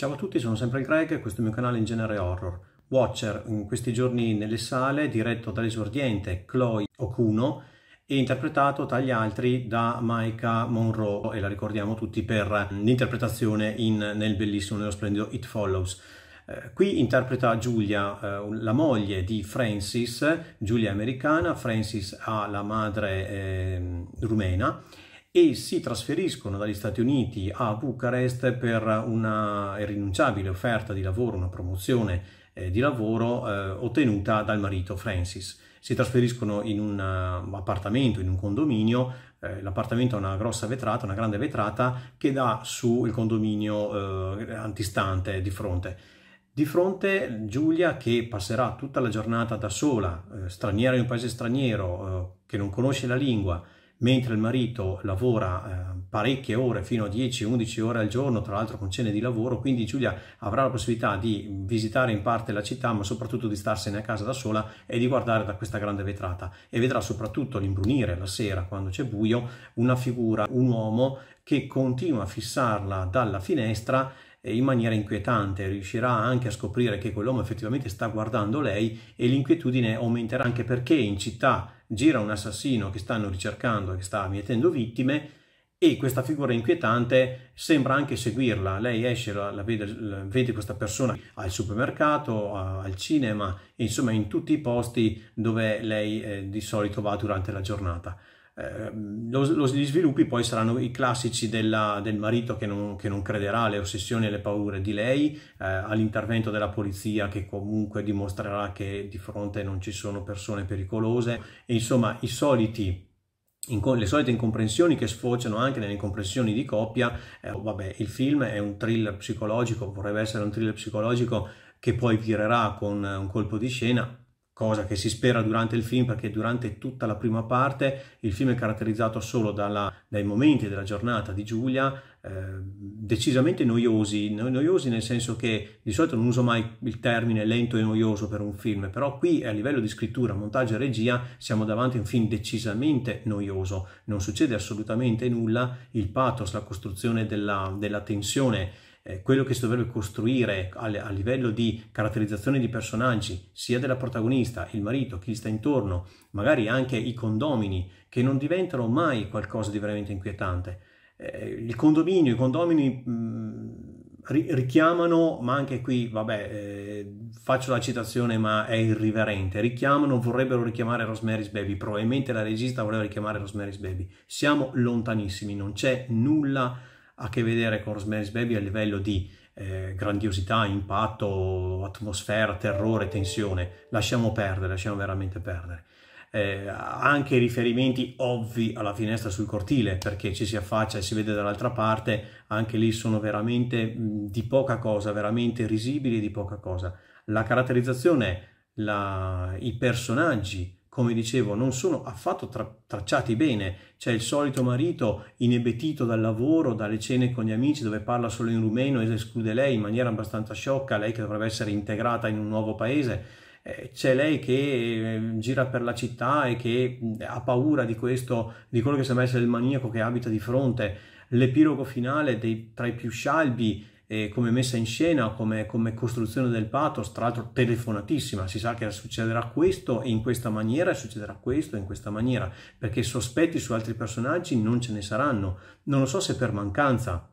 Ciao a tutti, sono sempre il Greg e questo è il mio canale in genere horror. Watcher in questi giorni nelle sale, diretto dall'esordiente Chloe Okuno e interpretato tra gli altri da Maika Monroe e la ricordiamo tutti per l'interpretazione nel bellissimo, nello splendido It Follows. Eh, qui interpreta Giulia, eh, la moglie di Francis, Giulia è americana, Francis ha la madre eh, rumena e si trasferiscono dagli Stati Uniti a Bucarest per una irrinunciabile offerta di lavoro, una promozione eh, di lavoro eh, ottenuta dal marito Francis. Si trasferiscono in un eh, appartamento, in un condominio, eh, l'appartamento ha una grossa vetrata, una grande vetrata che dà sul condominio eh, antistante di fronte. Di fronte Giulia che passerà tutta la giornata da sola, eh, straniera in un paese straniero, che non conosce la lingua, mentre il marito lavora eh, parecchie ore, fino a 10-11 ore al giorno, tra l'altro con cene di lavoro, quindi Giulia avrà la possibilità di visitare in parte la città, ma soprattutto di starsene a casa da sola e di guardare da questa grande vetrata e vedrà soprattutto all'imbrunire la sera, quando c'è buio, una figura, un uomo che continua a fissarla dalla finestra in maniera inquietante, riuscirà anche a scoprire che quell'uomo effettivamente sta guardando lei e l'inquietudine aumenterà anche perché in città gira un assassino che stanno ricercando che sta mietendo vittime e questa figura inquietante sembra anche seguirla. Lei esce, la, la vede, la, vede, questa persona al supermercato, a, al cinema, insomma in tutti i posti dove lei eh, di solito va durante la giornata eh, gli sviluppi poi saranno i classici della, del marito che non, che non, crederà alle ossessioni e alle paure di lei, eh, all'intervento della polizia che comunque dimostrerà che di fronte non ci sono persone pericolose, e insomma i soliti le solite incomprensioni che sfociano anche nelle incomprensioni di coppia, eh, vabbè, il film è un thriller psicologico, vorrebbe essere un thriller psicologico che poi virerà con un colpo di scena, cosa che si spera durante il film perché durante tutta la prima parte il film è caratterizzato solo dalla, dai momenti della giornata di Giulia eh, decisamente noiosi, noiosi nel senso che di solito non uso mai il termine lento e noioso per un film, però qui a livello di scrittura, montaggio e regia siamo davanti a un film decisamente noioso, non succede assolutamente nulla, il pathos, la costruzione della, della tensione eh, quello che si dovrebbe costruire a, livello di caratterizzazione di personaggi, sia della protagonista, il marito, chi gli sta intorno, magari anche i condomini, che non diventano mai qualcosa di veramente inquietante. Eh, il condominio, i condomini... Mm, richiamano, ma anche qui, vabbè, eh, faccio la citazione ma è irriverente, richiamano, vorrebbero richiamare Rosemary's Baby, probabilmente la regista voleva richiamare Rosemary's Baby. Siamo lontanissimi, non c'è nulla a che vedere con Rosemary's Baby a livello di eh, grandiosità, impatto, atmosfera, terrore, tensione. Lasciamo perdere, lasciamo veramente perdere. Eh, anche riferimenti ovvi alla finestra sul cortile perché ci si affaccia e si vede dall'altra parte anche lì sono veramente di poca cosa veramente risibili di poca cosa la caratterizzazione la, i personaggi come dicevo, non sono affatto tra- tracciati bene. C'è il solito marito inebetito dal lavoro, dalle cene con gli amici dove parla solo in rumeno e esclude lei in maniera abbastanza sciocca, lei che dovrebbe essere integrata in un nuovo paese. Eh, c'è lei che eh, gira per la città e che mm, ha paura di questo, di quello che sembra essere il maniaco che abita di fronte. L'epilogo finale dei, tra i più scialbi eh, come messa in scena, come, come costruzione del pathos, tra l'altro telefonatissima, si sa che succederà questo e in questa maniera, e succederà questo e in questa maniera, perché sospetti su altri personaggi non ce ne saranno. Non lo so se per mancanza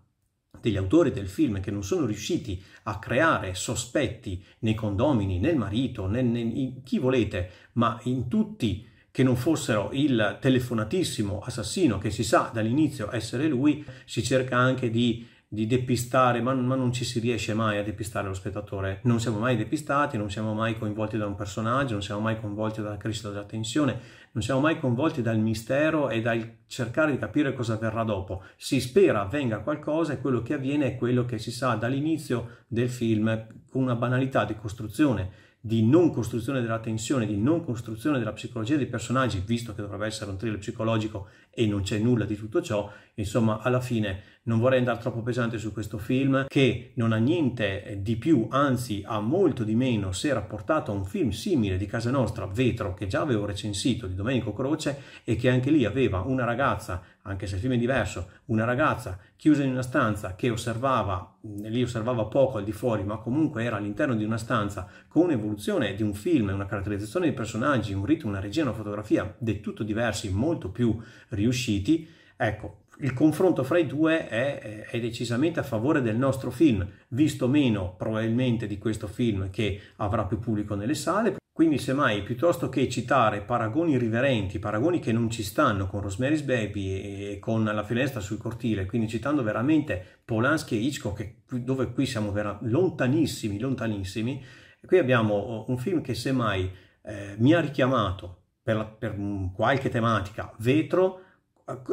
degli autori del film che non sono riusciti a creare sospetti nei condomini, nel marito, nel, nel, chi volete, ma in tutti che non fossero il telefonatissimo assassino che si sa dall'inizio essere lui, si cerca anche di di depistare, ma, ma, non ci si riesce mai a depistare lo spettatore. Non siamo mai depistati, non siamo mai coinvolti da un personaggio, non siamo mai coinvolti dalla crescita della tensione, non siamo mai coinvolti dal mistero e dal cercare di capire cosa verrà dopo. Si spera avvenga qualcosa e quello che avviene è quello che si sa dall'inizio del film con una banalità di costruzione di non costruzione della tensione, di non costruzione della psicologia dei personaggi, visto che dovrebbe essere un thriller psicologico e non c'è nulla di tutto ciò, insomma, alla fine non vorrei andare troppo pesante su questo film che non ha niente eh, di più, anzi ha molto di meno se rapportato a un film simile di casa nostra, Vetro, che già avevo recensito di Domenico Croce e che anche lì aveva una ragazza anche se il film è diverso, una ragazza chiusa in una stanza che osservava, lì osservava poco al di fuori, ma comunque era all'interno di una stanza con un'evoluzione di un film, una caratterizzazione di personaggi, un ritmo, una regia, una fotografia del tutto diversi, molto più riusciti, Ecco, il confronto fra i due è, è, decisamente a favore del nostro film, visto meno probabilmente di questo film che avrà più pubblico nelle sale. Quindi, semmai, piuttosto che citare paragoni riverenti, paragoni che non ci stanno con Rosemary's Baby e con La finestra sul cortile, quindi citando veramente Polanski e Hitchcock, dove qui siamo lontanissimi, lontanissimi, qui abbiamo oh, un film che semmai eh, mi ha richiamato per, la, per qualche tematica vetro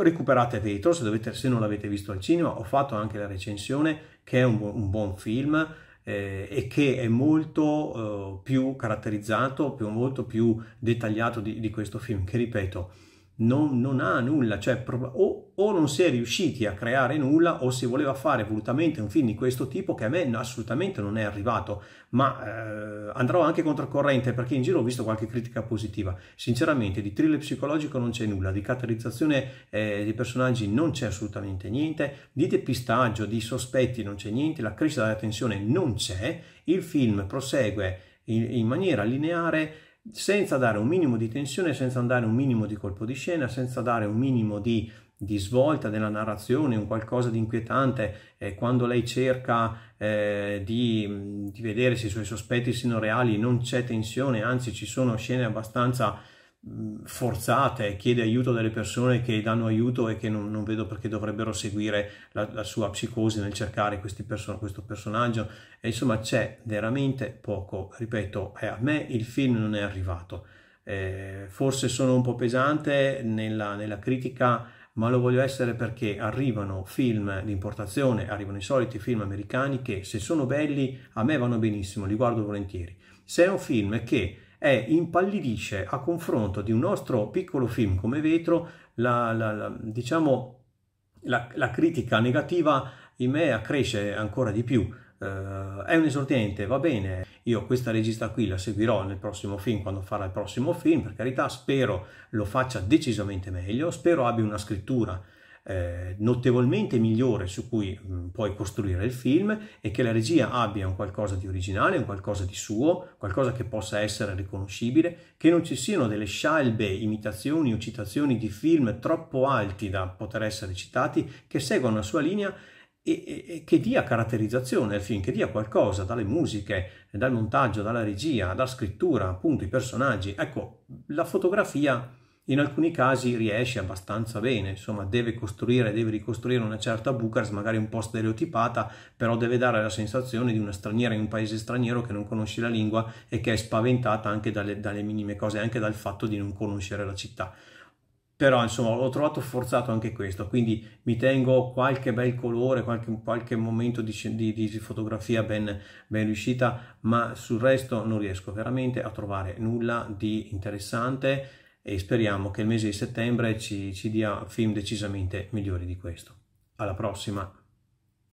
recuperate Vetro se, dovete, se non l'avete visto al cinema, ho fatto anche la recensione che è un, bu un buon film eh, e che è molto eh, più caratterizzato, più, molto più dettagliato di, di questo film che ripeto non, non ha nulla, cioè o, o, non si è riusciti a creare nulla o si voleva fare volutamente un film di questo tipo che a me assolutamente non è arrivato, ma eh, andrò anche controcorrente perché in giro ho visto qualche critica positiva. Sinceramente di thriller psicologico non c'è nulla, di caratterizzazione eh, dei personaggi non c'è assolutamente niente, di depistaggio, di sospetti non c'è niente, la crescita della tensione non c'è, il film prosegue in, in maniera lineare senza dare un minimo di tensione, senza dare un minimo di colpo di scena, senza dare un minimo di, di svolta della narrazione, un qualcosa di inquietante, eh, quando lei cerca eh, di, di vedere se i suoi sospetti siano reali, non c'è tensione, anzi ci sono scene abbastanza forzate, chiede aiuto a delle persone che danno aiuto e che non, non vedo perché dovrebbero seguire la, la sua psicosi nel cercare perso questo personaggio e insomma c'è veramente poco, ripeto, eh, a me il film non è arrivato, eh, forse sono un po' pesante nella, nella critica ma lo voglio essere perché arrivano film di importazione, arrivano i soliti film americani che se sono belli a me vanno benissimo, li guardo volentieri. Se è un film che e impallidisce a confronto di un nostro piccolo film come vetro la, la, la diciamo, la, la, critica negativa in me accresce ancora di più. Uh, è un esordiente, va bene. Io questa regista qui la seguirò nel prossimo film, quando farà il prossimo film, per carità, spero lo faccia decisamente meglio, spero abbia una scrittura eh, notevolmente migliore su cui mh, mm, puoi costruire il film e che la regia abbia un qualcosa di originale, un qualcosa di suo, qualcosa che possa essere riconoscibile, che non ci siano delle scialbe imitazioni o citazioni di film troppo alti da poter essere citati, che seguano la sua linea e, e, e, che dia caratterizzazione al film, che dia qualcosa dalle musiche, dal montaggio, dalla regia, dalla scrittura, appunto i personaggi. Ecco, la fotografia in alcuni casi riesce abbastanza bene, insomma deve costruire, deve ricostruire una certa Bucarest, magari un po' stereotipata, però deve dare la sensazione di una straniera in un paese straniero che non conosce la lingua e che è spaventata anche dalle, dalle minime cose, anche dal fatto di non conoscere la città. Però insomma l'ho trovato forzato anche questo, quindi mi tengo qualche bel colore, qualche, qualche momento di, di, di fotografia ben, ben riuscita, ma sul resto non riesco veramente a trovare nulla di interessante e speriamo che il mese di settembre ci, ci dia film decisamente migliori di questo. Alla prossima!